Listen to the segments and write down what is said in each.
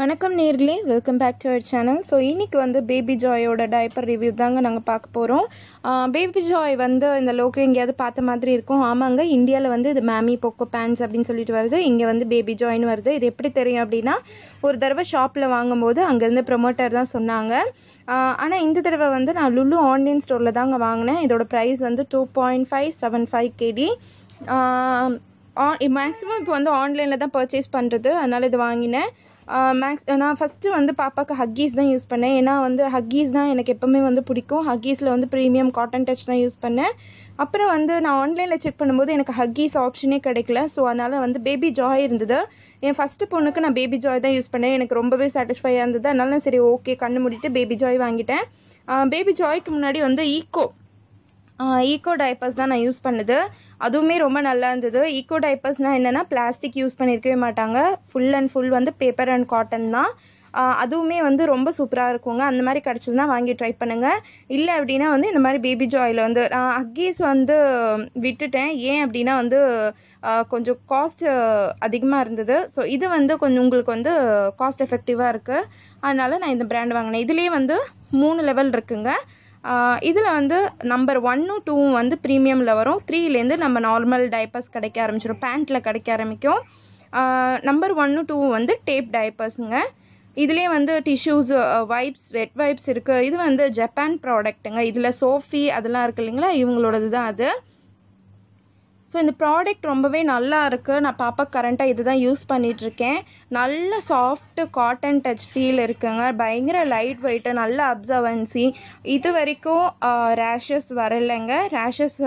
வணக்கம் நேர்லி welcome back to our channel so இன்றைக்கி வந்து பேபி ஜாயோட டைப்பர் ரிவ்யூ தாங்க நாங்கள் பார்க்க போகிறோம் பேபி ஜாய் வந்து இந்த லோக்கோ எங்கேயாவது பார்த்த மாதிரி இருக்கும் ஆமாங்க இந்தியாவில் வந்து இது மேமி போக்கோ பேண்ட்ஸ் அப்படின்னு சொல்லிட்டு வருது இங்கே வந்து பேபி ஜாய்னு வருது இது எப்படி தெரியும் அப்படின்னா ஒரு தடவை ஷாப்பில் வாங்கும்போது அங்கேருந்து ப்ரொமோட்டர் தான் சொன்னாங்க ஆனால் இந்த தடவை வந்து நான் லுலு ஆன்லைன் ஸ்டோரில் தாங்க வாங்கினேன் இதோட ப்ரைஸ் வந்து two point five seven five KD maximum இப்போ வந்து ஆன்லைனில் தான் பர்ச்சேஸ் பண்ணுறது அதனால் இது வாங்கினேன் மேக்ஸ் நான் ஃபஸ்ட்டு வந்து பாப்பாவுக்கு ஹக்கீஸ் தான் யூஸ் பண்ணேன் ஏன்னா வந்து ஹக்கீஸ் தான் எனக்கு எப்போவுமே வந்து பிடிக்கும் ஹக்கீஸில் வந்து ப்ரீமியம் காட்டன் டச் தான் யூஸ் பண்ணேன் அப்புறம் வந்து நான் ஆன்லைனில் செக் பண்ணும்போது எனக்கு ஹக்கீஸ் ஆப்ஷனே கிடைக்கல ஸோ அதனால் வந்து பேபி ஜாய் இருந்தது என் ஃபஸ்ட்டு பொண்ணுக்கு நான் பேபி ஜாய் தான் யூஸ் பண்ணேன் எனக்கு ரொம்பவே சாட்டிஸ்ஃபையாக இருந்தது அதனால சரி ஓகே கண்ணு முடிட்டு பேபி ஜாய் வாங்கிட்டேன் பேபி ஜாய்க்கு முன்னாடி வந்து ஈக்கோ ஈக்கோ டைப்பர்ஸ் தான் நான் யூஸ் பண்ணுது அதுவுமே ரொம்ப நல்லா இருந்தது ஈக்கோ டைப்பர்ஸ்னால் என்னென்னா பிளாஸ்டிக் யூஸ் பண்ணியிருக்கவே மாட்டாங்க ஃபுல் அண்ட் ஃபுல் வந்து பேப்பர் அண்ட் காட்டன் தான் அதுவுமே வந்து ரொம்ப சூப்பராக இருக்குங்க அந்த மாதிரி கிடச்சதுன்னா வாங்கி ட்ரை பண்ணுங்கள் இல்லை அப்படின்னா வந்து இந்த மாதிரி பேபி ஜாயில் வந்து நான் அக்கீஸ் வந்து விட்டுட்டேன் ஏன் அப்படின்னா வந்து கொஞ்சம் காஸ்ட் அதிகமாக இருந்தது ஸோ இது வந்து கொஞ்சம் உங்களுக்கு வந்து காஸ்ட் எஃபெக்டிவாக இருக்குது அதனால் நான் இந்த பிராண்ட் வாங்கினேன் இதுலேயே வந்து மூணு லெவல் இருக்குங்க இதில் வந்து நம்பர் ஒன்னும் டூவும் வந்து ப்ரீமியமில் வரும் த்ரீலேருந்து நம்ம நார்மல் டைப்பர்ஸ் கிடைக்க ஆரம்பிச்சிடும் பேண்ட்டில் கிடைக்க ஆரம்பிக்கும் நம்பர் ஒன்னு டூவும் வந்து டேப் டைப்பர்ஸுங்க இதிலே வந்து டிஷ்யூஸ் வைப்ஸ் வெட் வைப்ஸ் இருக்குது இது வந்து ஜப்பான் ப்ராடக்ட்டுங்க இதில் சோஃபி அதெல்லாம் இருக்குது இல்லைங்களா இவங்களோடது தான் அது ஸோ இந்த ப்ராடக்ட் ரொம்பவே நல்லா இருக்குது நான் பாப்பா கரண்ட்டாக இது தான் யூஸ் பண்ணிகிட்ருக்கேன் நல்ல சாஃப்ட்டு காட்டன் டச் ஃபீல் இருக்குங்க பயங்கர லைட் வெயிட்டு நல்ல அப்சர்வன்சி இது வரைக்கும் ரேஷஸ் வரலைங்க ரேஷஸ்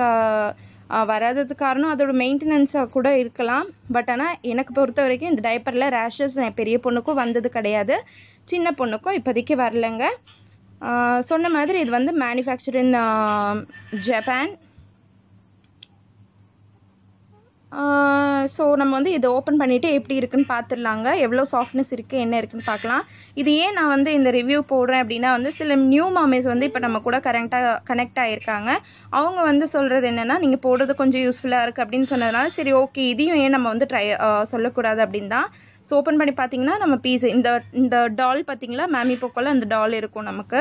வராதது காரணம் அதோடய மெயின்டெனன்ஸாக கூட இருக்கலாம் பட் ஆனால் எனக்கு பொறுத்த வரைக்கும் இந்த டைப்பரில் ரேஷஸ் பெரிய பொண்ணுக்கும் வந்தது கிடையாது சின்ன பொண்ணுக்கும் இப்போதைக்கு வரலைங்க சொன்ன மாதிரி இது வந்து மேனுஃபேக்சரிங் ஜப்பான் ஸோ நம்ம வந்து இதை ஓப்பன் பண்ணிவிட்டு எப்படி இருக்குன்னு பார்த்துடலாங்க எவ்வளோ சாஃப்ட்னஸ் இருக்குது என்ன இருக்குன்னு பார்க்கலாம் இது ஏன் நான் வந்து இந்த ரிவ்யூ போடுறேன் அப்படின்னா வந்து சில நியூ மாமேஸ் வந்து இப்போ நம்ம கூட கரெக்டாக கனெக்ட் ஆகியிருக்காங்க அவங்க வந்து சொல்கிறது என்னென்னா நீங்கள் போடுறது கொஞ்சம் யூஸ்ஃபுல்லாக இருக்குது அப்படின்னு சொன்னதுனால சரி ஓகே இதையும் ஏன் நம்ம வந்து ட்ரை சொல்லக்கூடாது அப்படின்னு தான் ஸோ ஓப்பன் பண்ணி பார்த்தீங்கன்னா நம்ம பீஸ் இந்த இந்த டால் பார்த்தீங்களா மேமி போக்கோவில் அந்த டால் இருக்கும் நமக்கு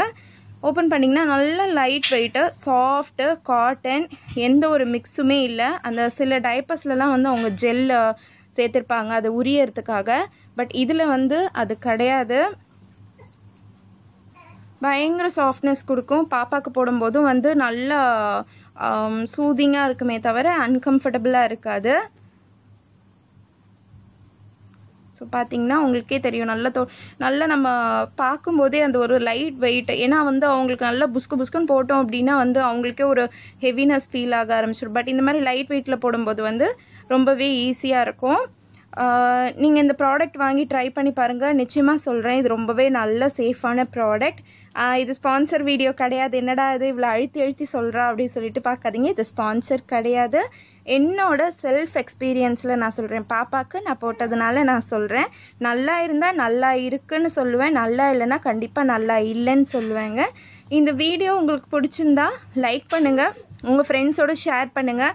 ஓப்பன் பண்ணிங்கன்னா நல்ல லைட் வெயிட்டு சாஃப்ட்டு காட்டன் எந்த ஒரு மிக்ஸுமே இல்லை அந்த சில டைப்பர்ஸ்லலாம் வந்து அவங்க ஜெல்ல சேர்த்துருப்பாங்க அது உரியறதுக்காக பட் இதில் வந்து அது கிடையாது பயங்கர சாஃப்ட்னஸ் கொடுக்கும் பாப்பாவுக்கு போடும்போதும் வந்து நல்லா சூதிங்காக இருக்குமே தவிர அன்கம்ஃபர்டபுளாக இருக்காது ஸோ பார்த்தீங்கன்னா உங்களுக்கே தெரியும் நல்ல தோ நல்லா நம்ம பார்க்கும்போதே அந்த ஒரு லைட் வெயிட் ஏன்னா வந்து அவங்களுக்கு நல்லா புஸ்கு புஸ்குன்னு போட்டோம் அப்படின்னா வந்து அவங்களுக்கே ஒரு ஹெவினஸ் ஃபீல் ஆக ஆரம்பிச்சிடும் பட் இந்த மாதிரி லைட் வெயிட்டில் போடும்போது வந்து ரொம்பவே ஈஸியாக இருக்கும் நீங்கள் இந்த ப்ராடக்ட் வாங்கி ட்ரை பண்ணி பாருங்கள் நிச்சயமாக சொல்கிறேன் இது ரொம்பவே நல்ல சேஃபான ப்ராடக்ட் இது ஸ்பான்சர் வீடியோ கிடையாது என்னடா இது இவ்வளோ அழுத்தி அழுத்தி சொல்கிறா அப்படின்னு சொல்லிட்டு பார்க்காதீங்க இது ஸ்பான்சர் கிடையாது என்னோட செல்ஃப் எக்ஸ்பீரியன்ஸில் நான் சொல்கிறேன் பாப்பாவுக்கு நான் போட்டதுனால நான் சொல்கிறேன் நல்லா இருந்தால் நல்லா இருக்குன்னு சொல்லுவேன் நல்லா இல்லைன்னா கண்டிப்பாக நல்லா இல்லைன்னு சொல்லுவேங்க இந்த வீடியோ உங்களுக்கு பிடிச்சிருந்தா லைக் பண்ணுங்கள் உங்கள் ஃப்ரெண்ட்ஸோடு ஷேர் பண்ணுங்கள்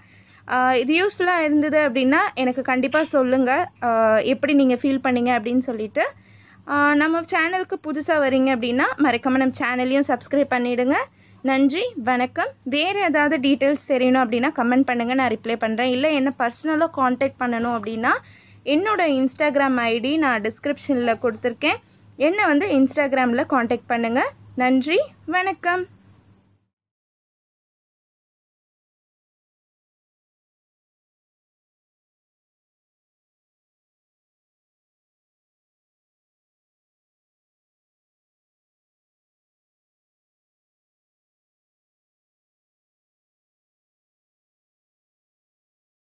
இது யூஸ்ஃபுல்லாக இருந்தது அப்படின்னா எனக்கு கண்டிப்பாக சொல்லுங்கள் எப்படி நீங்கள் ஃபீல் பண்ணீங்க அப்படின்னு சொல்லிட்டு நம்ம சேனலுக்கு புதுசாக வரீங்க அப்படின்னா மறக்காமல் நம்ம சேனலையும் சப்ஸ்கிரைப் பண்ணிவிடுங்க நன்றி வணக்கம் வேறு ஏதாவது டீட்டெயில்ஸ் தெரியணும் அப்படின்னா கமெண்ட் பண்ணுங்கள் நான் ரிப்ளை பண்ணுறேன் இல்லை என்ன பர்சனலாக காண்டாக்ட் பண்ணணும் அப்படின்னா என்னோடய இன்ஸ்டாகிராம் ஐடி நான் டிஸ்கிரிப்ஷனில் கொடுத்துருக்கேன் என்னை வந்து இன்ஸ்டாகிராமில் காண்டாக்ட் பண்ணுங்கள் நன்றி வணக்கம்